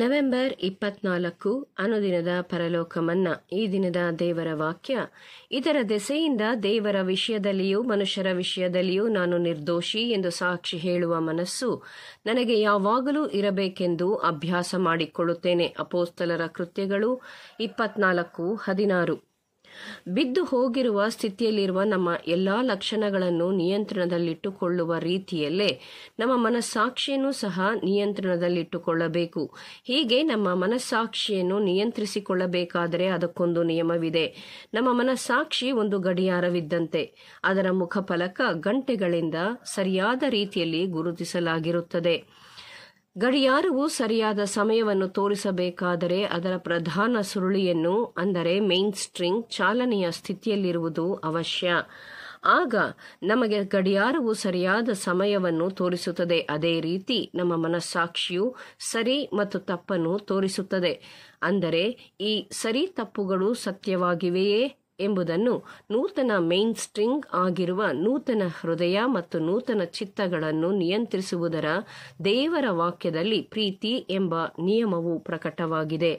November ಇಪ್ಪತ್ನಾಲ್ಕು ಅನುದಿನದ ಪರಲೋಕಮನ್ನ ಈ ದಿನದ ದೇವರ ವಾಕ್ಯ ಇದರ ದೆಸೆಯಿಂದ ದೇವರ ವಿಷಯದಲ್ಲಿಯೂ ಮನುಷ್ಯರ ವಿಷಯದಲ್ಲಿಯೂ ನಾನು ನಿರ್ದೋಷಿ ಎಂದು ಸಾಕ್ಷಿ ಹೇಳುವ ಮನಸ್ಸು ನನಗೆ ಯಾವಾಗಲೂ ಇರಬೇಕೆಂದು ಅಭ್ಯಾಸ ಮಾಡಿಕೊಳ್ಳುತ್ತೇನೆ ಅಪೋಸ್ತಲರ ಕೃತ್ಯಗಳು ಇಪ್ಪತ್ನಾಲ್ಕು ಹದಿನಾರು ಬಿದ್ದು ಹೋಗಿರುವ ಸ್ಥಿತಿಯಲ್ಲಿರುವ ನಮ್ಮ ಎಲ್ಲಾ ಲಕ್ಷಣಗಳನ್ನು ನಿಯಂತ್ರಣದಲ್ಲಿಟ್ಟುಕೊಳ್ಳುವ ರೀತಿಯಲ್ಲೇ ನಮ್ಮ ಮನಸ್ಸಾಕ್ಷಿಯನ್ನು ಸಹ ನಿಯಂತ್ರಣದಲ್ಲಿಟ್ಟುಕೊಳ್ಳಬೇಕು ಹೀಗೆ ನಮ್ಮ ಮನಸ್ಸಾಕ್ಷಿಯನ್ನು ನಿಯಂತ್ರಿಸಿಕೊಳ್ಳಬೇಕಾದರೆ ಅದಕ್ಕೊಂದು ನಿಯಮವಿದೆ ನಮ್ಮ ಮನಸ್ಸಾಕ್ಷಿ ಒಂದು ಗಡಿಯಾರವಿದ್ದಂತೆ ಅದರ ಮುಖಫಲಕ ಗಂಟೆಗಳಿಂದ ಸರಿಯಾದ ರೀತಿಯಲ್ಲಿ ಗುರುತಿಸಲಾಗಿರುತ್ತದೆ ಗಡಿಯಾರವು ಸರಿಯಾದ ಸಮಯವನ್ನು ತೋರಿಸಬೇಕಾದರೆ ಅದರ ಪ್ರಧಾನ ಸುರುಳಿಯನ್ನು ಅಂದರೆ ಮೇನ್ ಸ್ಟ್ರಿಂಗ್ ಚಾಲನೆಯ ಸ್ಥಿತಿಯಲ್ಲಿರುವುದು ಅವಶ್ಯ ಆಗ ನಮಗೆ ಗಡಿಯಾರವು ಸರಿಯಾದ ಸಮಯವನ್ನು ತೋರಿಸುತ್ತದೆ ಅದೇ ರೀತಿ ನಮ್ಮ ಮನಸ್ಸಾಕ್ಷಿಯು ಸರಿ ಮತ್ತು ತಪ್ಪನ್ನು ತೋರಿಸುತ್ತದೆ ಅಂದರೆ ಈ ಸರಿ ತಪ್ಪುಗಳು ಸತ್ಯವಾಗಿವೆಯೇ ಎಂಬುದನ್ನು ನೂತನ ಮೇನ್ ಸ್ಟ್ರಿಂಗ್ ಆಗಿರುವ ನೂತನ ಹೃದಯ ಮತ್ತು ನೂತನ ಚಿತ್ತಗಳನ್ನು ನಿಯಂತ್ರಿಸುವುದರ ದೇವರ ವಾಕ್ಯದಲ್ಲಿ ಪ್ರೀತಿ ಎಂಬ ನಿಯಮವು ಪ್ರಕಟವಾಗಿದೆ